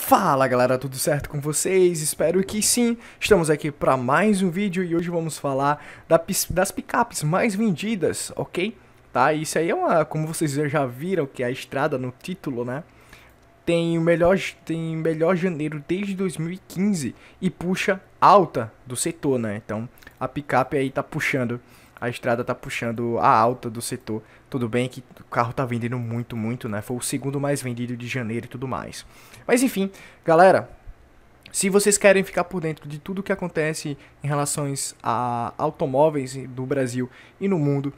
Fala galera, tudo certo com vocês? Espero que sim. Estamos aqui para mais um vídeo e hoje vamos falar da, das picapes mais vendidas, ok? Tá? Isso aí é uma, como vocês já viram, que é a estrada no título, né? Tem o melhor, tem melhor janeiro desde 2015 e puxa alta do setor, né? Então a picape aí tá puxando a estrada tá puxando a alta do setor. Tudo bem que o carro tá vendendo muito, muito, né? Foi o segundo mais vendido de janeiro e tudo mais. Mas enfim, galera, se vocês querem ficar por dentro de tudo que acontece em relação a automóveis do Brasil e no mundo,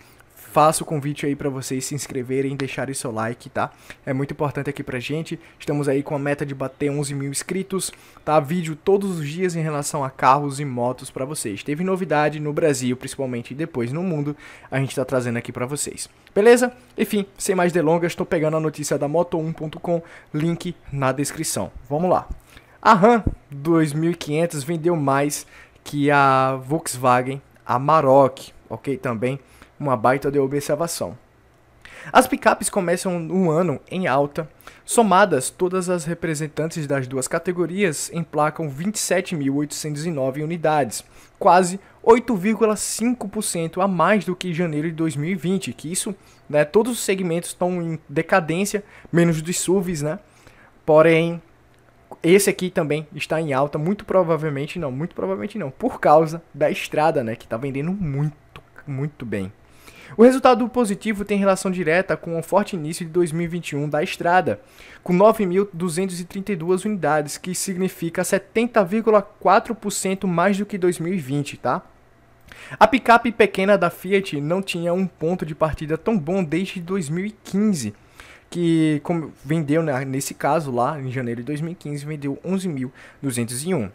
faço o convite aí para vocês se inscreverem, deixarem seu like, tá? É muito importante aqui pra gente. Estamos aí com a meta de bater 11 mil inscritos, tá? Vídeo todos os dias em relação a carros e motos para vocês. Teve novidade no Brasil, principalmente, e depois no mundo, a gente tá trazendo aqui para vocês. Beleza? Enfim, sem mais delongas, estou pegando a notícia da Moto1.com, link na descrição. Vamos lá. A RAM 2500 vendeu mais que a Volkswagen, a ok? Também uma baita de observação. As picapes começam um ano em alta, somadas todas as representantes das duas categorias emplacam 27.809 unidades, quase 8,5% a mais do que janeiro de 2020, que isso, né, todos os segmentos estão em decadência, menos dos SUVs, né? Porém, esse aqui também está em alta, muito provavelmente não, muito provavelmente não, por causa da estrada, né, que está vendendo muito, muito bem. O resultado positivo tem relação direta com o forte início de 2021 da estrada, com 9.232 unidades, que significa 70,4% mais do que 2020, tá? A picape pequena da Fiat não tinha um ponto de partida tão bom desde 2015, que vendeu, né, nesse caso lá, em janeiro de 2015, vendeu 11.201.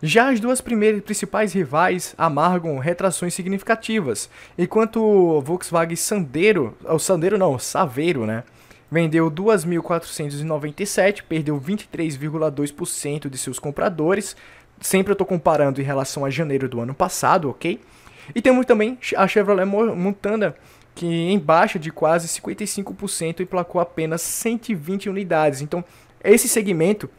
Já as duas primeiras principais rivais amargam retrações significativas, enquanto o Volkswagen Sandero, o Sandero não, Saveiro, né? Vendeu 2.497, perdeu 23,2% de seus compradores. Sempre eu estou comparando em relação a janeiro do ano passado, ok? E temos também a Chevrolet Montana, que em baixa de quase 55% e placou apenas 120 unidades. Então, esse segmento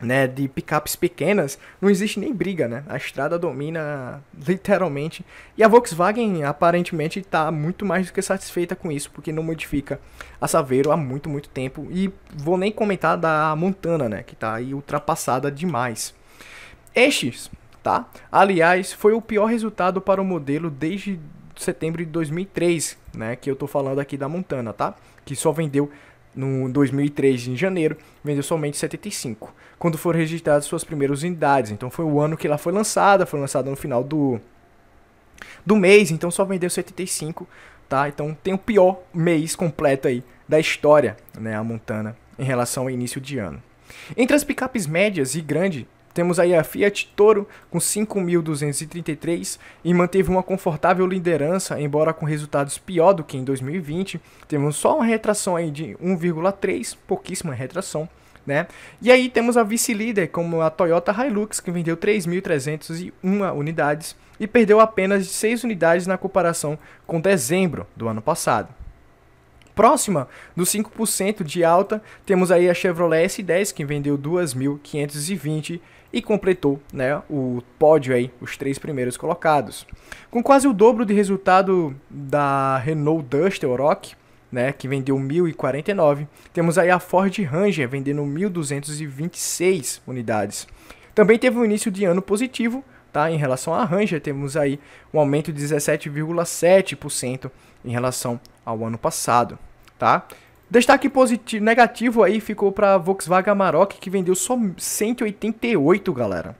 né, de picapes pequenas, não existe nem briga, né? A estrada domina literalmente. E a Volkswagen aparentemente está muito mais do que satisfeita com isso, porque não modifica a Saveiro há muito, muito tempo. E vou nem comentar da Montana, né, que está aí ultrapassada demais. Estes, tá? Aliás, foi o pior resultado para o modelo desde setembro de 2003, né, que eu tô falando aqui da Montana, tá? Que só vendeu no 2003, em janeiro, vendeu somente 75, quando foram registradas suas primeiras unidades. Então foi o ano que ela foi lançada, foi lançada no final do, do mês, então só vendeu 75, tá? Então tem o pior mês completo aí da história, né, a Montana, em relação ao início de ano. Entre as picapes médias e grande temos aí a Fiat Toro com 5.233 e manteve uma confortável liderança, embora com resultados pior do que em 2020. Temos só uma retração aí de 1,3, pouquíssima retração. Né? E aí temos a vice-líder como a Toyota Hilux, que vendeu 3.301 unidades e perdeu apenas 6 unidades na comparação com dezembro do ano passado próxima dos 5% de alta, temos aí a Chevrolet S10, que vendeu 2.520 e completou né, o pódio aí, os três primeiros colocados. Com quase o dobro de resultado da Renault Duster Rock né, que vendeu 1.049, temos aí a Ford Ranger vendendo 1.226 unidades. Também teve um início de ano positivo, tá? Em relação à Ranger, temos aí um aumento de 17,7% em relação ao ano passado tá? Destaque positivo, negativo aí ficou para a Volkswagen Amarok, que vendeu só 188, galera.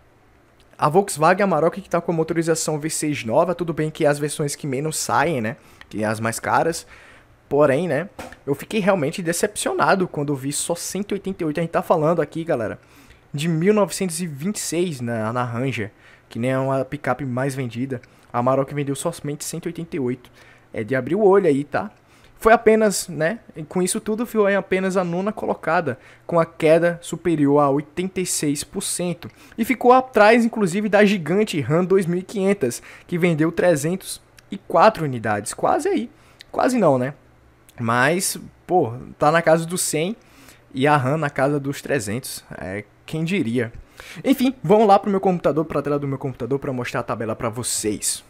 A Volkswagen Amarok que está com a motorização V6 nova, tudo bem que as versões que menos saem, né? Que é as mais caras. Porém, né? Eu fiquei realmente decepcionado quando vi só 188. A gente tá falando aqui, galera, de 1926 na, na Ranger, que nem é uma picape mais vendida. A Amarok vendeu somente 188. É de abrir o olho aí, tá? Foi apenas, né? com isso tudo, foi apenas a nona colocada, com a queda superior a 86%. E ficou atrás, inclusive, da gigante RAM 2500, que vendeu 304 unidades. Quase aí. Quase não, né? Mas, pô, tá na casa dos 100 e a RAM na casa dos 300. É, quem diria? Enfim, vamos lá pro meu computador, para a tela do meu computador para mostrar a tabela para vocês.